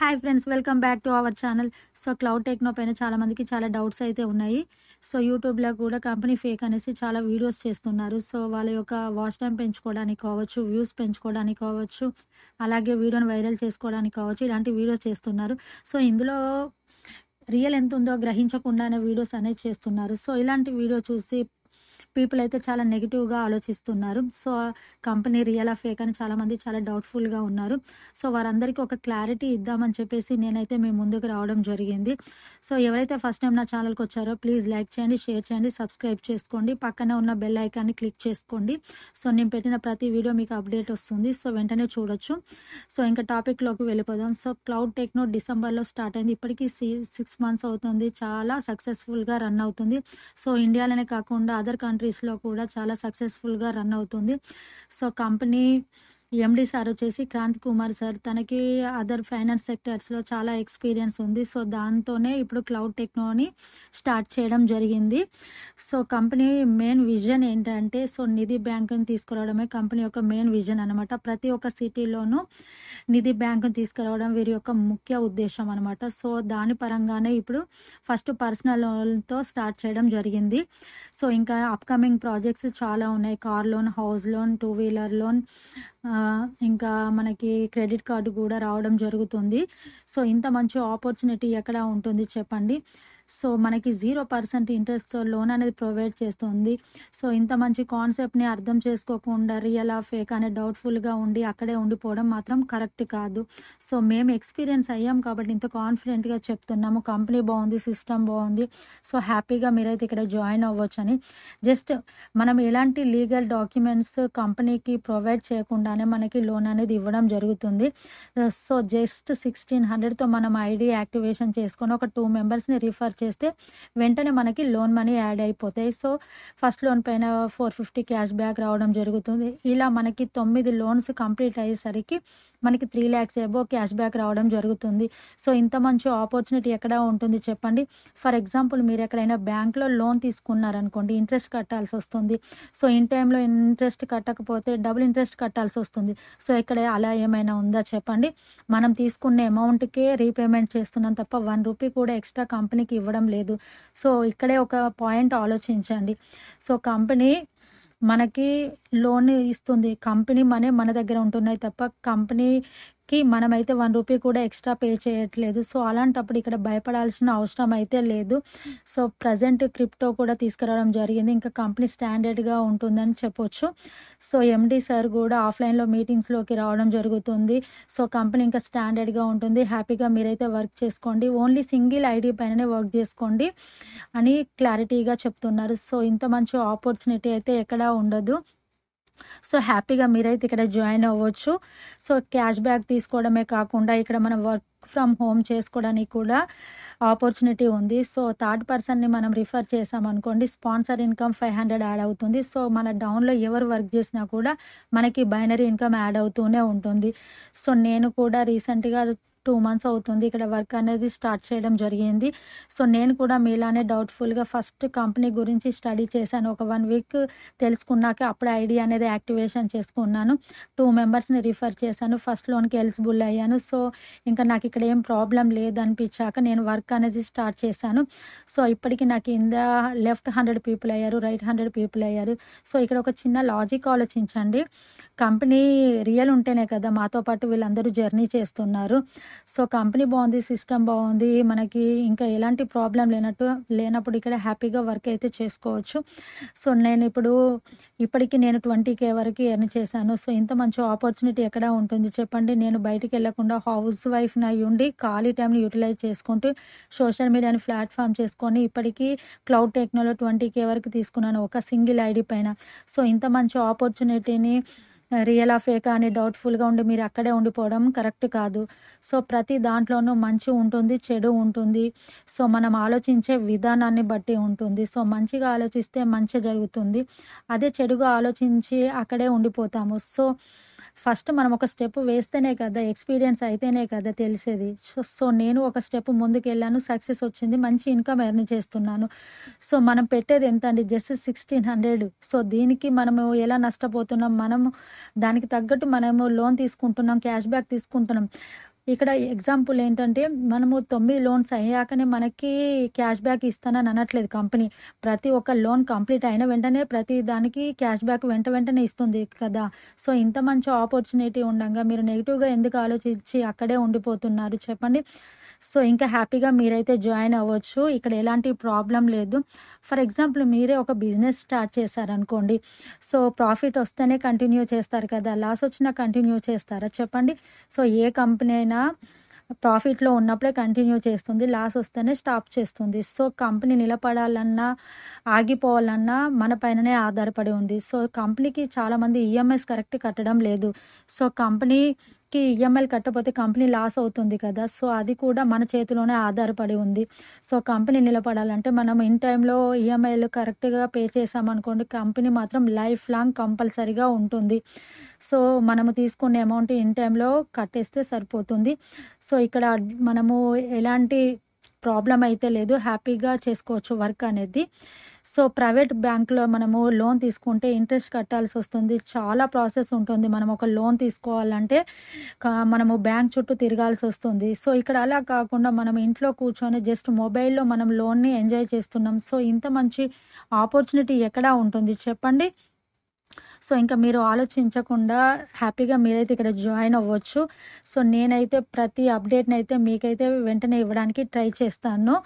hi friends welcome back to our channel so Cloud Techno పైన చాలా మందికి చాలా డౌట్స్ అయితే ఉన్నాయి సో యూట్యూబ్లో కూడా కంపెనీ ఫేక్ అనేసి చాలా వీడియోస్ చేస్తున్నారు సో వాళ్ళ యొక్క వాచ్ టైం పెంచుకోవడానికి కావచ్చు వ్యూస్ పెంచుకోవడానికి కావచ్చు అలాగే వీడియోని వైరల్ చేసుకోవడానికి కావచ్చు ఇలాంటి వీడియోస్ చేస్తున్నారు సో ఇందులో రియల్ ఎంత ఉందో గ్రహించకుండానే వీడియోస్ అనేది చేస్తున్నారు సో ఇలాంటి వీడియో చూసి పీపుల్ అయితే చాలా నెగిటివ్గా ఆలోచిస్తున్నారు so company real of fake అని చాలామంది చాలా డౌట్ఫుల్గా ఉన్నారు సో వారందరికీ ఒక క్లారిటీ ఇద్దామని చెప్పేసి నేనైతే మీ ముందుకు రావడం జరిగింది సో ఎవరైతే ఫస్ట్ టైం నా ఛానల్కి వచ్చారో ప్లీజ్ లైక్ చేయండి షేర్ చేయండి సబ్స్క్రైబ్ చేసుకోండి పక్కనే ఉన్న బెల్ ఐకాన్ని క్లిక్ చేసుకోండి సో నేను పెట్టిన ప్రతి వీడియో మీకు అప్డేట్ వస్తుంది సో వెంటనే చూడొచ్చు సో ఇంకా టాపిక్లోకి వెళ్ళిపోదాం సో క్లౌడ్ టెక్నో డిసెంబర్లో స్టార్ట్ అయింది ఇప్పటికీ సిక్స్ మంత్స్ అవుతుంది చాలా సక్సెస్ఫుల్గా రన్ అవుతుంది సో ఇండియాలోనే కాకుండా అదర్ కంట్రీ కంట్రీస్లో కూడా చాలా సక్సెస్ఫుల్గా రన్ అవుతుంది సో కంపెనీ ఎండి సార్ వచ్చేసి క్రాంతి కుమార్ సార్ తనకి అదర్ ఫైనాన్స్ సెక్టర్స్లో చాలా ఎక్స్పీరియన్స్ ఉంది సో దాంతోనే ఇప్పుడు క్లౌడ్ టెక్నోని స్టార్ట్ చేయడం జరిగింది సో కంపెనీ మెయిన్ విజన్ ఏంటంటే సో నిధి బ్యాంకుని తీసుకురావడమే కంపెనీ యొక్క మెయిన్ విజన్ అనమాట ప్రతి ఒక్క సిటీలోనూ నిధి బ్యాంకుని తీసుకురావడం వీరి యొక్క ముఖ్య ఉద్దేశం అనమాట సో దాని పరంగానే ఇప్పుడు ఫస్ట్ పర్సనల్ లోన్తో స్టార్ట్ చేయడం జరిగింది సో ఇంకా అప్కమింగ్ ప్రాజెక్ట్స్ చాలా ఉన్నాయి car loan house loan two wheeler loan ఇంకా మనకి క్రెడిట్ కార్డు కూడా రావడం జరుగుతుంది సో ఇంత మంచి ఆపర్చునిటీ ఎక్కడ ఉంటుంది చెప్పండి సో మనకి జీరో పర్సెంట్ ఇంట్రెస్ట్తో లోన్ అనేది ప్రొవైడ్ చేస్తుంది సో ఇంత మంచి కాన్సెప్ట్ని అర్థం చేసుకోకుండా రియల్ ఆ ఫేక్ అనే డౌట్ఫుల్గా ఉండి అక్కడే ఉండిపోవడం మాత్రం కరెక్ట్ కాదు సో మేము ఎక్స్పీరియన్స్ అయ్యాం కాబట్టి ఇంత కాన్ఫిడెంట్గా చెప్తున్నాము కంపెనీ బాగుంది సిస్టమ్ బాగుంది సో హ్యాపీగా మీరైతే ఇక్కడ జాయిన్ అవ్వచ్చని జస్ట్ మనం ఎలాంటి లీగల్ డాక్యుమెంట్స్ కంపెనీకి ప్రొవైడ్ చేయకుండానే మనకి లోన్ అనేది ఇవ్వడం జరుగుతుంది సో జస్ట్ సిక్స్టీన్ హండ్రెడ్తో మనం ఐడి యాక్టివేషన్ చేసుకొని ఒక టూ మెంబర్స్ని రిఫర్ చేస్తే వెంటనే మనకి లోన్ మనీ యాడ్ అయిపోతాయి సో ఫస్ట్ లోన్ పైన ఫోర్ ఫిఫ్టీ క్యాష్ బ్యాక్ రావడం జరుగుతుంది ఇలా మనకి తొమ్మిది లోన్స్ కంప్లీట్ అయ్యేసరికి మనకి three lakhs above cash back రావడం జరుగుతుంది సో ఇంత మంచి ఆపర్చునిటీ ఎక్కడ ఉంటుంది చెప్పండి ఫర్ ఎగ్జాంపుల్ మీరు ఎక్కడైనా బ్యాంక్లో లోన్ తీసుకున్నారనుకోండి ఇంట్రెస్ట్ కట్టాల్సి వస్తుంది సో ఇన్ టైంలో ఇంట్రెస్ట్ కట్టకపోతే డబుల్ ఇంట్రెస్ట్ కట్టాల్సి వస్తుంది సో ఇక్కడ అలా ఏమైనా ఉందా చెప్పండి మనం తీసుకున్న అమౌంట్కే రీపేమెంట్ చేస్తున్నాం తప్ప వన్ రూపీ కూడా ఎక్స్ట్రా కంపెనీకి ఇవ్వ ఇవ్వడం లేదు సో ఇక్కడే ఒక పాయింట్ ఆలోచించండి సో కంపెనీ మనకి లోన్ ఇస్తుంది కంపెనీ మనీ మన దగ్గర ఉంటున్నాయి తప్ప కంపెనీ కి మనమైతే వన్ రూపీ కూడా ఎక్స్ట్రా పే చేయట్లేదు సో అలాంటప్పుడు ఇక్కడ భయపడాల్సిన అవసరం అయితే లేదు సో ప్రజెంట్ క్రిప్టో కూడా తీసుకురావడం జరిగింది ఇంకా కంపెనీ స్టాండర్డ్గా ఉంటుందని చెప్పొచ్చు సో ఎండి సార్ కూడా ఆఫ్లైన్లో మీటింగ్స్లోకి రావడం జరుగుతుంది సో కంపెనీ ఇంకా స్టాండర్డ్గా ఉంటుంది హ్యాపీగా మీరైతే వర్క్ చేసుకోండి ఓన్లీ సింగిల్ ఐడి పైననే వర్క్ చేసుకోండి అని క్లారిటీగా చెప్తున్నారు సో ఇంత మంచి ఆపర్చునిటీ అయితే ఎక్కడా ఉండదు సో హ్యాపీగా మీరైతే ఇక్కడ జాయిన్ అవ్వచ్చు సో క్యాష్ బ్యాక్ తీసుకోవడమే కాకుండా ఇక్కడ మనం వర్క్ ఫ్రమ్ హోమ్ చేసుకోవడానికి కూడా ఆపర్చునిటీ ఉంది సో థర్డ్ పర్సన్ని మనం రిఫర్ చేసామనుకోండి sponsor income five hundred add అవుతుంది సో మన డౌన్లో ఎవరు వర్క్ చేసినా కూడా మనకి బైనరీ ఇన్కమ్ యాడ్ అవుతూనే ఉంటుంది సో నేను కూడా రీసెంట్గా టూ మంత్స్ అవుతుంది ఇక్కడ వర్క్ అనేది స్టార్ట్ చేయడం జరిగింది సో నేను కూడా మీలానే డౌట్ఫుల్గా ఫస్ట్ కంపెనీ గురించి స్టడీ చేశాను ఒక వన్ వీక్ తెలుసుకున్నాక అప్పుడు ఐడియా అనేది యాక్టివేషన్ చేసుకున్నాను టూ మెంబర్స్ని రిఫర్ చేశాను ఫస్ట్ లోన్కి ఎలిజిబుల్ అయ్యాను సో ఇంకా నాకు ఇక్కడ ఏం ప్రాబ్లం లేదనిపించాక నేను వర్క్ అనేది స్టార్ట్ చేశాను సో ఇప్పటికి నాకు కింద లెఫ్ట్ హండ్రెడ్ పీపుల్ అయ్యారు రైట్ హండ్రెడ్ పీపుల్ అయ్యారు సో ఇక్కడ ఒక చిన్న లాజిక్ ఆలోచించండి కంపెనీ రియల్ ఉంటేనే కదా మాతో పాటు వీళ్ళందరూ జర్నీ చేస్తున్నారు సో కంపెనీ బాగుంది సిస్టమ్ బాగుంది మనకి ఇంకా ఎలాంటి ప్రాబ్లం లేనట్టు లేనప్పుడు ఇక్కడ హ్యాపీగా వర్క్ అయితే చేసుకోవచ్చు సో నేను ఇప్పుడు ఇప్పటికీ నేను ట్వంటీ కే వరకు ఎర్న్ చేశాను సో ఇంత మంచి ఆపర్చునిటీ ఎక్కడ ఉంటుంది చెప్పండి నేను బయటికి వెళ్లకుండా హౌస్ వైఫ్ని అయి ఉండి ఖాళీ టైంని యూటిలైజ్ చేసుకుంటూ సోషల్ మీడియాని ప్లాట్ఫామ్ చేసుకొని ఇప్పటికీ క్లౌడ్ టెక్నాలజీ ట్వంటీ కే వరకు తీసుకున్నాను ఒక సింగిల్ ఐడి పైన సో ఇంత మంచి ఆపర్చునిటీని రియల్ ఆ ఫేకా అని డౌట్ఫుల్గా ఉండి మీరు అక్కడే ఉండిపోవడం కరెక్ట్ కాదు సో ప్రతి దాంట్లోనూ మంచి ఉంటుంది చెడు ఉంటుంది సో మనం ఆలోచించే విధానాన్ని బట్టి ఉంటుంది సో మంచిగా ఆలోచిస్తే మంచి జరుగుతుంది అదే చెడుగా ఆలోచించి అక్కడే ఉండిపోతాము సో ఫస్ట్ మనం ఒక స్టెప్ వేస్తేనే కదా ఎక్స్పీరియన్స్ అయితేనే కదా తెలిసేది సో నేను ఒక స్టెప్ ముందుకు వెళ్ళాను సక్సెస్ వచ్చింది మంచి ఇన్కమ్ ఎర్న్ చేస్తున్నాను సో మనం పెట్టేది ఎంత అండి జస్ట్ సిక్స్టీన్ హండ్రెడ్ సో దీనికి మనము ఎలా నష్టపోతున్నాం మనము దానికి తగ్గట్టు మనము లోన్ తీసుకుంటున్నాం క్యాష్ బ్యాక్ తీసుకుంటున్నాం ఇక్కడ ఎగ్జాంపుల్ ఏంటంటే మనము తొమ్మిది లోన్స్ అయ్యాకనే మనకి క్యాష్ బ్యాక్ ఇస్తానని అనట్లేదు కంపెనీ ప్రతి ఒక్క లోన్ కంప్లీట్ అయిన వెంటనే ప్రతి దానికి క్యాష్ బ్యాక్ వెంట వెంటనే ఇస్తుంది కదా సో ఇంత మంచి ఆపర్చునిటీ ఉండగా మీరు నెగిటివ్గా ఎందుకు ఆలోచించి అక్కడే ఉండిపోతున్నారు చెప్పండి సో ఇంకా హ్యాపీగా మీరైతే జాయిన్ అవ్వచ్చు ఇక్కడ ఎలాంటి ప్రాబ్లం లేదు ఫర్ ఎగ్జాంపుల్ మీరే ఒక బిజినెస్ స్టార్ట్ చేశారనుకోండి సో ప్రాఫిట్ వస్తేనే కంటిన్యూ చేస్తారు కదా లాస్ వచ్చినా కంటిన్యూ చేస్తారా చెప్పండి సో ఏ కంపెనీ అయినా ప్రాఫిట్లో ఉన్నప్పుడే కంటిన్యూ చేస్తుంది లాస్ వస్తేనే స్టాప్ చేస్తుంది సో కంపెనీ నిలబడాలన్నా ఆగిపోవాలన్నా మన పైననే ఆధారపడి ఉంది సో కంపెనీకి చాలామంది ఈఎంఐస్ కరెక్ట్ కట్టడం లేదు సో కంపెనీ కి ఈఎంఐ కట్టపోతే కంపెనీ లాస్ అవుతుంది కదా సో అది కూడా మన చేతిలోనే ఆధారపడి ఉంది సో కంపెనీ నిలబడాలంటే మనం ఇన్ టైంలో ఈఎంఐలు కరెక్ట్గా పే చేసామనుకోండి కంపెనీ మాత్రం లైఫ్ లాంగ్ కంపల్సరీగా ఉంటుంది సో మనము తీసుకున్న అమౌంట్ ఇన్ టైంలో కట్టేస్తే సరిపోతుంది సో ఇక్కడ మనము ఎలాంటి ప్రాబ్లం అయితే లేదు హ్యాపీగా చేసుకోవచ్చు వర్క్ అనేది సో ప్రైవేట్ బ్యాంక్లో మనము లోన్ తీసుకుంటే ఇంట్రెస్ట్ కట్టాల్సి వస్తుంది చాలా ప్రాసెస్ ఉంటుంది మనం ఒక లోన్ తీసుకోవాలంటే మనము బ్యాంక్ చుట్టూ తిరగాల్సి వస్తుంది సో ఇక్కడ అలా కాకుండా మనం ఇంట్లో కూర్చొని జస్ట్ మొబైల్లో మనం లోన్ని ఎంజాయ్ చేస్తున్నాం సో ఇంత మంచి ఆపర్చునిటీ ఎక్కడా ఉంటుంది చెప్పండి సో ఇంకా మీరు ఆలోచించకుండా హ్యాపీగా మీరైతే ఇక్కడ జాయిన్ అవ్వచ్చు సో నేనైతే ప్రతి అప్డేట్ని అయితే మీకైతే వెంటనే ఇవ్వడానికి ట్రై చేస్తాను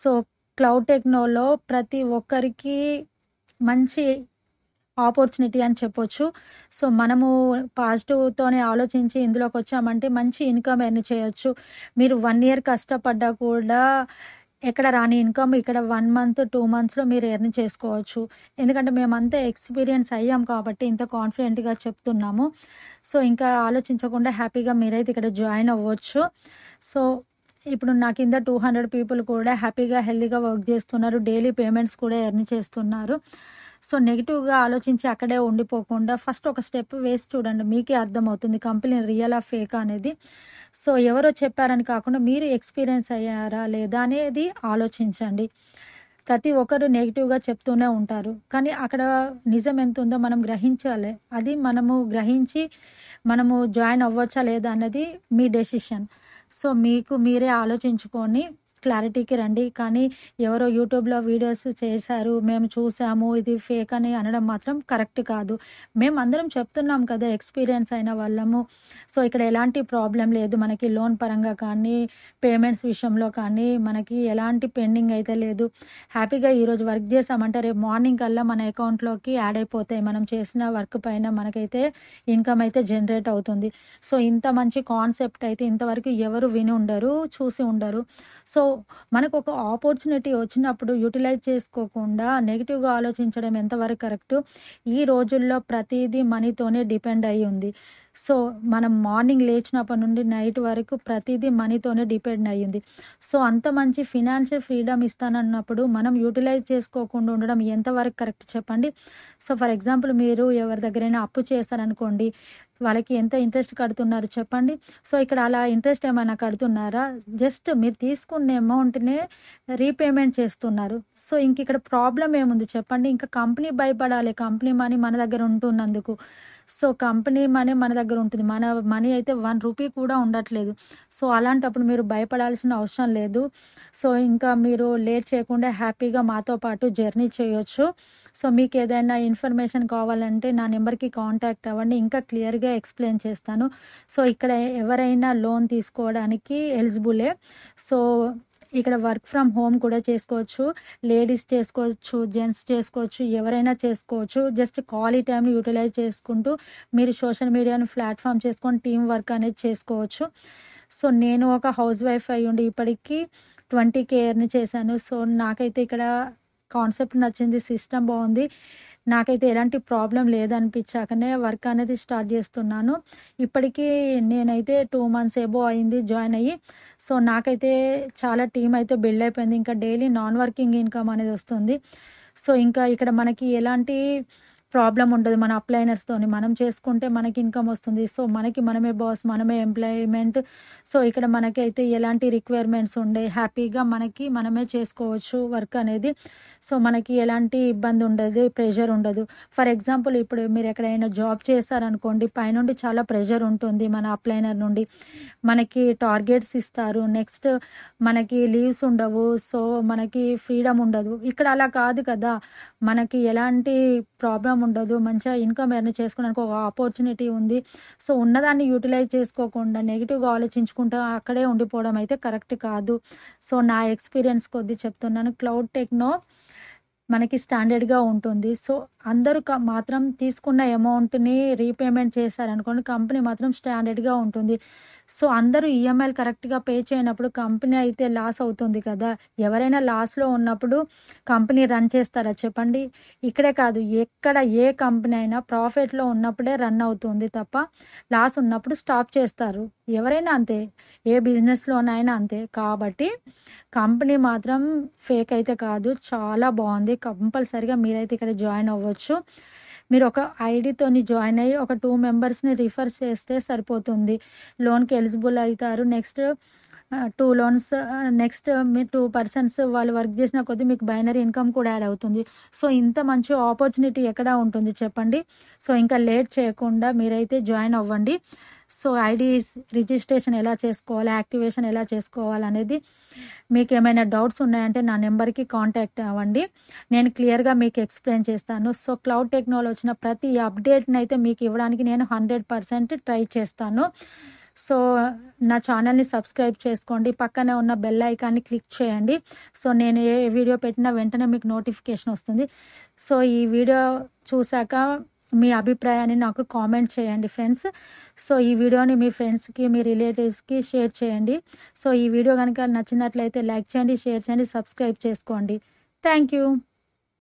సో క్లౌడ్ టెక్నోలో ప్రతి ఒక్కరికి మంచి ఆపర్చునిటీ అని చెప్పొచ్చు సో మనము పాజిటివ్తోనే ఆలోచించి ఇందులోకి వచ్చామంటే మంచి ఇన్కమ్ ఎర్న్ చేయొచ్చు మీరు వన్ ఇయర్ కష్టపడ్డా కూడా ఎక్కడ రాని ఇన్కమ్ ఇక్కడ వన్ మంత్ టూ మంత్స్లో మీరు ఎర్న్ చేసుకోవచ్చు ఎందుకంటే మేమంతా ఎక్స్పీరియన్స్ అయ్యాం కాబట్టి ఇంత కాన్ఫిడెంట్గా చెప్తున్నాము సో ఇంకా ఆలోచించకుండా హ్యాపీగా మీరైతే ఇక్కడ జాయిన్ అవ్వచ్చు సో ఇప్పుడు నా కింద టూ హండ్రెడ్ పీపుల్ కూడా హ్యాపీగా హెల్దీగా వర్క్ చేస్తున్నారు డైలీ పేమెంట్స్ కూడా ఎర్న్ చేస్తున్నారు సో నెగిటివ్గా ఆలోచించి అక్కడే ఉండిపోకుండా ఫస్ట్ ఒక స్టెప్ వేసి చూడండి మీకే అర్థమవుతుంది కంపెనీ రియలా ఫేకా అనేది సో ఎవరో చెప్పారని కాకుండా మీరు ఎక్స్పీరియన్స్ అయ్యారా లేదా అనేది ఆలోచించండి ప్రతి ఒక్కరు నెగిటివ్గా చెప్తూనే ఉంటారు కానీ అక్కడ నిజం ఎంత ఉందో మనం గ్రహించాలి అది మనము గ్రహించి మనము జాయిన్ అవ్వచ్చా లేదా అన్నది మీ డెసిషన్ సో మీకు మీరే ఆలోచించుకొని క్లారిటీకి రండి కానీ ఎవరో యూట్యూబ్లో వీడియోస్ చేశారు మేము చూసాము ఇది ఫేక్ అని అనడం మాత్రం కరెక్ట్ కాదు మేము అందరం చెప్తున్నాం కదా ఎక్స్పీరియన్స్ అయిన వాళ్ళము సో ఇక్కడ ఎలాంటి ప్రాబ్లం లేదు మనకి లోన్ పరంగా కానీ పేమెంట్స్ విషయంలో కానీ మనకి ఎలాంటి పెండింగ్ అయితే లేదు హ్యాపీగా ఈరోజు వర్క్ చేసామంటే రేపు మార్నింగ్ కల్లా మన అకౌంట్లోకి యాడ్ అయిపోతాయి మనం చేసిన వర్క్ పైన మనకైతే ఇన్కమ్ అయితే జనరేట్ అవుతుంది సో ఇంత మంచి కాన్సెప్ట్ అయితే ఇంతవరకు ఎవరు విని ఉండరు చూసి ఉండరు సో మనకు ఒక ఆపర్చునిటీ వచ్చినప్పుడు యూటిలైజ్ చేసుకోకుండా నెగిటివ్గా ఆలోచించడం ఎంతవరకు కరెక్ట్ ఈ రోజుల్లో ప్రతిదీ మనీతోనే డిపెండ్ అయ్యి ఉంది సో మనం మార్నింగ్ లేచినప్పటి నుండి నైట్ వరకు ప్రతిదీ మనీతోనే డిపెండ్ అయ్యింది సో అంత మంచి ఫినాన్షియల్ ఫ్రీడమ్ ఇస్తానన్నప్పుడు మనం యూటిలైజ్ చేసుకోకుండా ఉండడం ఎంతవరకు కరెక్ట్ చెప్పండి సో ఫర్ ఎగ్జాంపుల్ మీరు ఎవరి దగ్గరైనా అప్పు చేశారనుకోండి వాళ్ళకి ఎంత ఇంట్రెస్ట్ కడుతున్నారు చెప్పండి సో ఇక్కడ అలా ఇంట్రెస్ట్ ఏమైనా కడుతున్నారా జస్ట్ మీరు తీసుకున్న అమౌంట్నే రీపేమెంట్ చేస్తున్నారు సో ఇంక ఇక్కడ ప్రాబ్లం ఏముంది చెప్పండి ఇంకా కంపెనీ భయపడాలి కంపెనీ మనీ మన దగ్గర ఉంటున్నందుకు సో కంపెనీ మనీ మన దగ్గర ఉంటుంది మన మనీ అయితే వన్ రూపీ కూడా ఉండట్లేదు సో అలాంటప్పుడు మీరు భయపడాల్సిన అవసరం లేదు సో ఇంకా మీరు లేట్ చేయకుండా హ్యాపీగా మాతో పాటు జర్నీ చేయొచ్చు సో మీకు ఏదైనా ఇన్ఫర్మేషన్ కావాలంటే నా నెంబర్కి కాంటాక్ట్ అవ్వండి ఇంకా క్లియర్గా ఎక్స్ప్లెయిన్ చేస్తాను సో ఇక్కడ ఎవరైనా లోన్ తీసుకోవడానికి ఎలిజిబులే సో ఇక్కడ వర్క్ ఫ్రమ్ హోమ్ కూడా చేసుకోవచ్చు లేడీస్ చేసుకోవచ్చు జెంట్స్ చేసుకోవచ్చు ఎవరైనా చేసుకోవచ్చు జస్ట్ ఖాళీ టైంని యూటిలైజ్ చేసుకుంటూ మీరు సోషల్ మీడియాను ప్లాట్ఫామ్ చేసుకొని టీం వర్క్ అనేది చేసుకోవచ్చు సో నేను ఒక హౌస్ వైఫ్ అయి ఉండి ఇప్పటికీ ట్వంటీ కేర్ని చేశాను సో నాకైతే ఇక్కడ కాన్సెప్ట్ నచ్చింది సిస్టమ్ బాగుంది నాకైతే ఎలాంటి ప్రాబ్లం లేదనిపించాకనే వర్క్ అనేది స్టార్ట్ చేస్తున్నాను ఇప్పటికీ నేనైతే టూ మంత్స్ ఏబో అయింది జాయిన్ అయ్యి సో నాకైతే చాలా టీం అయితే బిల్డ్ అయిపోయింది ఇంకా డైలీ నాన్ వర్కింగ్ ఇన్కమ్ అనేది వస్తుంది సో ఇంకా ఇక్కడ మనకి ఎలాంటి ప్రాబ్లం ఉండదు మన అప్లైనర్స్తో మనం చేసుకుంటే మనకి ఇన్కమ్ వస్తుంది సో మనకి మనమే బాస్ మనమే ఎంప్లాయ్మెంట్ సో ఇక్కడ మనకైతే ఎలాంటి రిక్వైర్మెంట్స్ ఉండే హ్యాపీగా మనకి మనమే చేసుకోవచ్చు వర్క్ అనేది సో మనకి ఎలాంటి ఇబ్బంది ఉండదు ప్రెషర్ ఉండదు ఫర్ ఎగ్జాంపుల్ ఇప్పుడు మీరు ఎక్కడైనా జాబ్ చేశారనుకోండి పైనుండి చాలా ప్రెషర్ ఉంటుంది మన అప్లైనర్ నుండి మనకి టార్గెట్స్ ఇస్తారు నెక్స్ట్ మనకి లీవ్స్ ఉండవు సో మనకి ఫ్రీడమ్ ఉండదు ఇక్కడ అలా కాదు కదా మనకి ఎలాంటి ప్రాబ్లం ఉండదు మంచిగా ఇన్కమ్ ఎర్న్ చేసుకోవడానికి ఒక ఆపర్చునిటీ ఉంది సో ఉన్నదాన్ని యూటిలైజ్ చేసుకోకుండా నెగిటివ్గా ఆలోచించుకుంటూ అక్కడే ఉండిపోవడం అయితే కరెక్ట్ కాదు సో నా ఎక్స్పీరియన్స్ కొద్దీ చెప్తున్నాను క్లౌడ్ టెక్నో మనకి స్టాండర్డ్గా ఉంటుంది సో అందరూ మాత్రం తీసుకున్న అమౌంట్ని రీపేమెంట్ చేశారనుకోండి కంపెనీ మాత్రం స్టాండర్డ్గా ఉంటుంది సో అందరూ ఈఎంఐలు e కరెక్ట్గా పే చేయనప్పుడు కంపెనీ అయితే లాస్ అవుతుంది కదా ఎవరైనా లాస్లో ఉన్నప్పుడు కంపెనీ రన్ చేస్తారా చెప్పండి ఇక్కడే కాదు ఎక్కడ ఏ కంపెనీ అయినా ప్రాఫిట్లో ఉన్నప్పుడే రన్ అవుతుంది తప్ప లాస్ ఉన్నప్పుడు స్టాప్ చేస్తారు ఎవరైనా అంతే ఏ బిజినెస్లోనైనా అంతే కాబట్టి కంపెనీ మాత్రం ఫేక్ అయితే కాదు చాలా బాగుంది కంపల్సరిగా మీరైతే ఇక్కడ జాయిన్ అవ్వచ్చు మీరు ఒక ఐడితోని జాయిన్ అయ్యి ఒక టూ మెంబర్స్ని రిఫర్ చేస్తే సరిపోతుంది లోన్కి ఎలిజిబుల్ అవుతారు నెక్స్ట్ టూ లోన్స్ నెక్స్ట్ మీ టూ పర్సన్స్ వాళ్ళు వర్క్ చేసిన కొద్దీ మీకు బైనరీ ఇన్కమ్ కూడా యాడ్ అవుతుంది సో ఇంత మంచి ఆపర్చునిటీ ఎక్కడ ఉంటుంది చెప్పండి సో ఇంకా లేట్ చేయకుండా మీరైతే జాయిన్ అవ్వండి సో ఐడి రిజిస్ట్రేషన్ ఎలా చేసుకోవాలి యాక్టివేషన్ ఎలా చేసుకోవాలి అనేది మీకు ఏమైనా డౌట్స్ ఉన్నాయంటే నా నెంబర్కి కాంటాక్ట్ అవ్వండి నేను క్లియర్గా మీకు ఎక్స్ప్లెయిన్ చేస్తాను సో క్లౌడ్ టెక్నాలజీ వచ్చిన ప్రతి అప్డేట్ని అయితే మీకు ఇవ్వడానికి నేను హండ్రెడ్ పర్సెంట్ ట్రై చేస్తాను సో నా ఛానల్ని సబ్స్క్రైబ్ చేసుకోండి పక్కనే ఉన్న బెల్ ఐకాన్ని క్లిక్ చేయండి సో నేను ఏ వీడియో పెట్టినా వెంటనే మీకు నోటిఫికేషన్ వస్తుంది సో ఈ వీడియో చూశాక మీ అభిప్రాయాన్ని నాకు కామెంట్ చేయండి ఫ్రెండ్స్ సో ఈ వీడియోని మీ ఫ్రెండ్స్కి మీ రిలేటివ్స్కి షేర్ చేయండి సో ఈ వీడియో కనుక నచ్చినట్లయితే లైక్ చేయండి షేర్ చేయండి సబ్స్క్రైబ్ చేసుకోండి థ్యాంక్ యూ